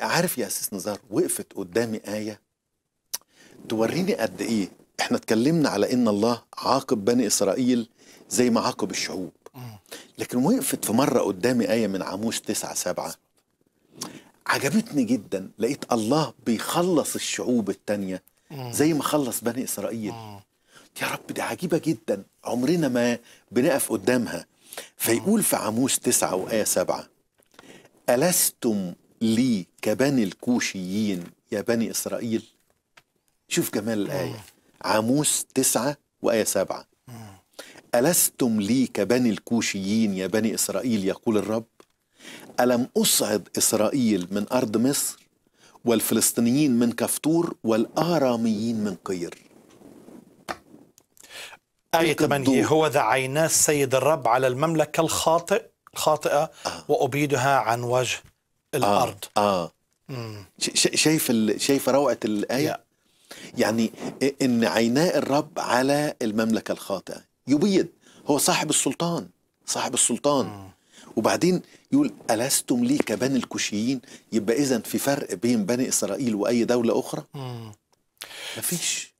عارف يا أساس نزار وقفت قدامي آية توريني قد إيه احنا اتكلمنا على ان الله عاقب بني اسرائيل زي ما عاقب الشعوب لكن وقفت في مره قدامي ايه من عاموس 9 7 عجبتني جدا لقيت الله بيخلص الشعوب التانية زي ما خلص بني اسرائيل يا رب دي عجيبه جدا عمرنا ما بنقف قدامها فيقول في عاموس 9 وايه 7 ألستم لي كبني الكوشيين يا بني إسرائيل شوف جمال الآية عاموس تسعة وآية سبعة ألستم لي كبني الكوشيين يا بني إسرائيل يقول الرب ألم أصعد إسرائيل من أرض مصر والفلسطينيين من كفتور والآراميين من قير آية 8 هو ذا عينا السيد الرب على المملكة الخاطئ الخاطئة آه. وأبيدها عن وجه الارض اه, آه. شايف شايف روعه الايه yeah. يعني ان عيناء الرب على المملكه الخاطئه يبيد هو صاحب السلطان صاحب السلطان مم. وبعدين يقول ألستم لي كبني الكوشيين يبقى إذا في فرق بين بني إسرائيل وأي دولة أخرى مم. مفيش